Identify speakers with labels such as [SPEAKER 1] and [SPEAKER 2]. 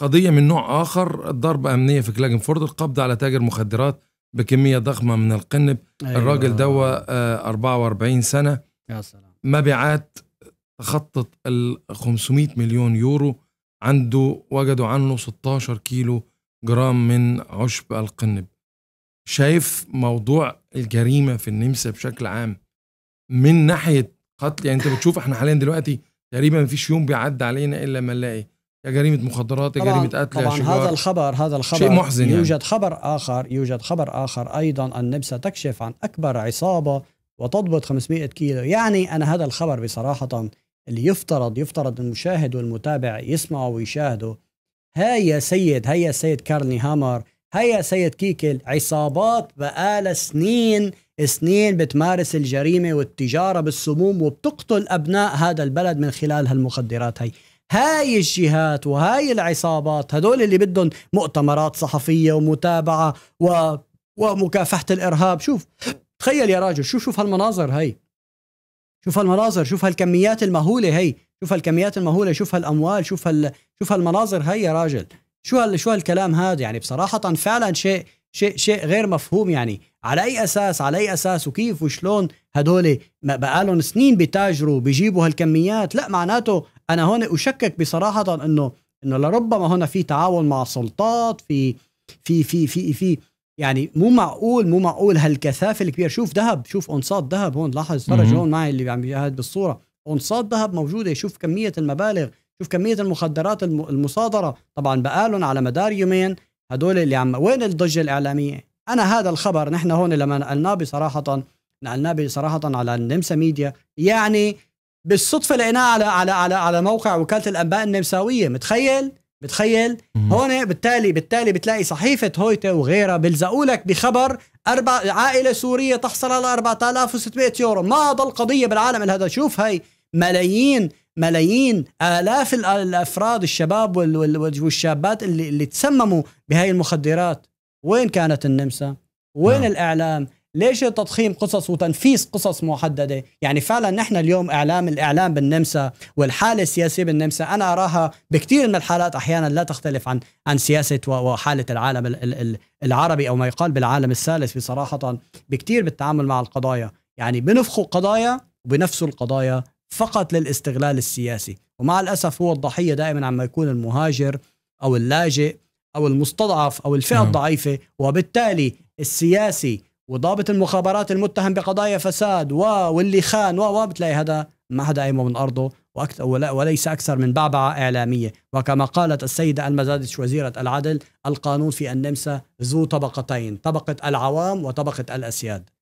[SPEAKER 1] قضية من نوع آخر ضربة أمنية في كلاجنفورد القبض على تاجر مخدرات بكمية ضخمة من القنب أيوة. الراجل دوا آه، 44 سنة يا سلام مبيعات تخطت ال 500 مليون يورو عنده وجدوا عنه 16 كيلو جرام من عشب القنب شايف موضوع الجريمة في النمسا بشكل عام من ناحية قتل يعني انت بتشوف احنا حاليا دلوقتي تقريبا مفيش يوم بيعدي علينا الا ما نلاقي يا جريمة مخدرات يا جريمة قتل طبعا يا هذا الخبر هذا الخبر شيء محزن يعني. يوجد
[SPEAKER 2] خبر آخر يوجد خبر آخر أيضا النمسا تكشف عن أكبر عصابة وتضبط 500 كيلو يعني أنا هذا الخبر بصراحة اللي يفترض يفترض المشاهد والمتابع يسمعه ويشاهده هيا سيد هيا سيد كارني هامر هيا سيد كيكل عصابات بقال سنين سنين بتمارس الجريمة والتجارة بالسموم وبتقتل أبناء هذا البلد من خلال هالمخدرات هي هاي الجهات وهاي العصابات هدول اللي بدهم مؤتمرات صحفية ومتابعة و... ومكافحة الإرهاب شوف تخيل يا راجل شوف شوف هالمناظر هي شوف هالمناظر شوف هالكميات المهولة هي شوف هالكميات المهولة شوف هالأموال شوف هال... شوف هالمناظر هي يا راجل شو هال... شو هالكلام هذا يعني بصراحة فعلا شيء شيء شيء غير مفهوم يعني على اي اساس على اي اساس وكيف وشلون هدول بقالهم سنين بتاجروا بيجيبوا هالكميات لا معناته انا هون اشكك بصراحه انه انه لربما هنا في تعاون مع سلطات في في في في في يعني مو معقول مو معقول هالكثافه الكبيره شوف ذهب شوف اونصات ذهب هون لاحظ فرج هون معي اللي عم يشاهد بالصوره اونصات ذهب موجوده شوف كميه المبالغ شوف كميه المخدرات المصادره طبعا بقالهم على مدار يومين هدول اللي عم وين الضجه الاعلاميه انا هذا الخبر نحن هون لما نقلناه بصراحه نقلناه بصراحه على النمسا ميديا يعني بالصدفه لقيناه على على على على موقع وكاله الانباء النمساويه متخيل متخيل هون بالتالي بالتالي بتلاقي صحيفه هويتا وغيرها بيلزقوا لك بخبر اربع عائله سوريه تحصل على 4600 يورو ما ضل قضيه بالعالم هذا شوف هاي ملايين ملايين الاف الافراد الشباب والشابات اللي اللي تسمموا بهاي المخدرات وين كانت النمسا وين نعم. الاعلام ليش تضخيم قصص وتنفيذ قصص محدده يعني فعلا نحن اليوم اعلام الاعلام بالنمسا والحاله السياسيه بالنمسا انا اراها بكثير من الحالات احيانا لا تختلف عن عن سياسه وحاله العالم العربي او ما يقال بالعالم الثالث بصراحه بكثير بالتعامل مع القضايا يعني بنفخوا قضايا وبنفسوا القضايا فقط للاستغلال السياسي ومع الاسف هو الضحيه دائما عما يكون المهاجر او اللاجئ او المستضعف او الفئه نعم. الضعيفه وبالتالي السياسي وضابط المخابرات المتهم بقضايا فساد و واللي خان و بتلاقي هذا ما حدا قايمه من ارضه وأكثر وليس اكثر من بعبعه اعلاميه وكما قالت السيده المزادش وزيره العدل القانون في النمسا ذو طبقتين طبقه العوام وطبقه الاسياد